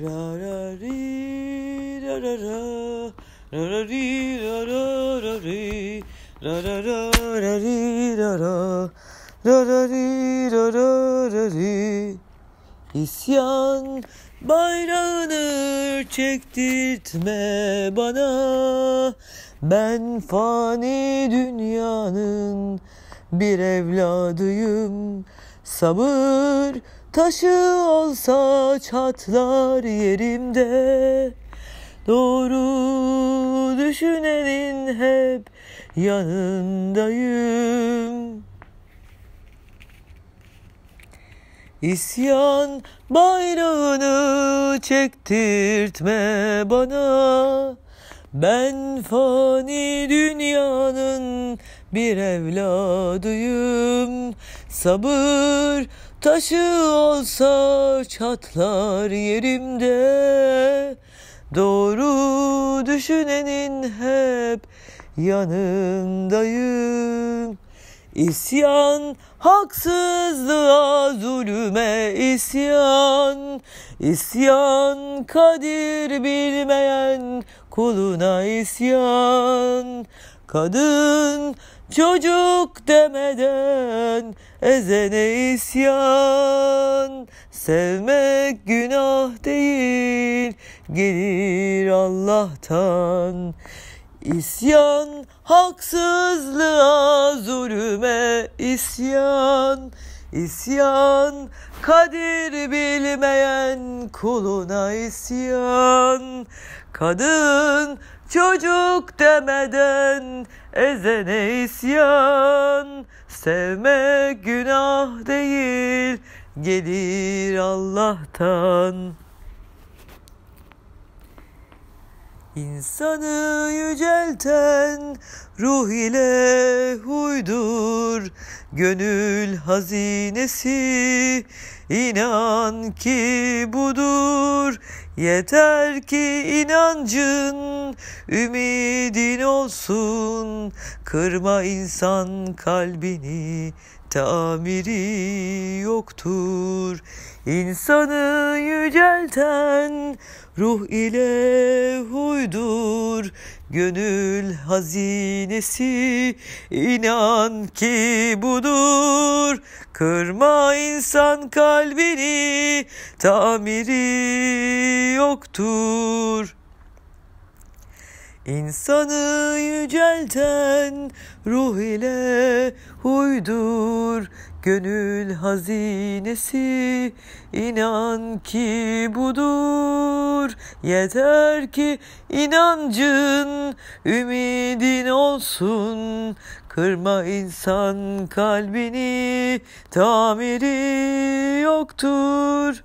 ra ra ri ra ra ra ra ra ri ra ra ra ri ra ra ra ra ri ra ra ra ra ri ra ra ra ri İsyan bayrağını çektirtme bana Ben fani dünyanın bir evladıyım Sabır Taşı olsa çatlar yerimde Doğru düşünenin hep yanındayım İsyan bayrağını çektirtme bana Ben fani dünyanın bir evladıyım Sabır Taşı olsa çatlar yerimde Doğru düşünenin hep yanındayım İsyan haksızlığa zulüme isyan İsyan kadir bilmeyen kuluna isyan Kadın çocuk demeden Ezene isyan Sevmek günah değil Gelir Allah'tan İsyan haksızlığa zulüme isyan İsyan kadir bilmeyen kuluna isyan Kadın çocuk demeden ezene isyan Sevme günah değil gelir Allah'tan. İnsanı yücelten ruh ile huydur Gönül hazinesi inan ki budur Yeter ki inancın ümidin olsun Kırma insan kalbini tamiri yoktur. İnsanı yücelten ruh ile huydur. Gönül hazinesi inan ki budur. Kırma insan kalbini tamiri yoktur. İnsanı yücelten ruh ile huydur gönül hazinesi inan ki budur yeter ki inancın ümidin olsun kırma insan kalbini tamiri yoktur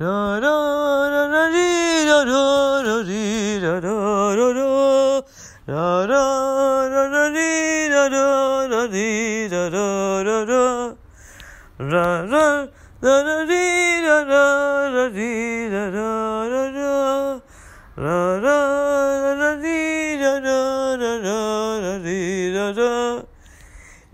ra ra da da da da da da da da da da dee da da da da da da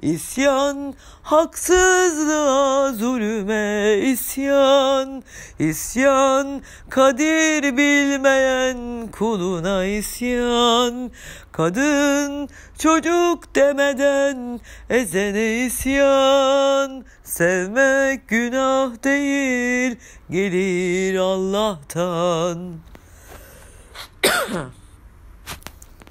İsyan haksızlığa zulüme isyan İsyan, kadir bilmeyen kuluna isyan kadın çocuk demeden ezene isyan sevmek günah değil gelir Allah'tan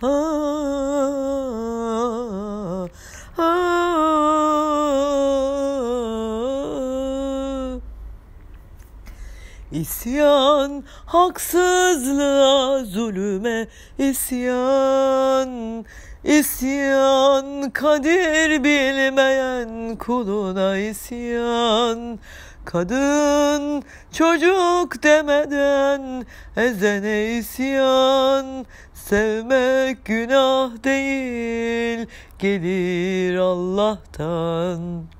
ha İsyan haksızlığa zulüme isyan isyan kadir bilmeyen kuluna isyan Kadın çocuk demeden ezene isyan Sevmek günah değil gelir Allah'tan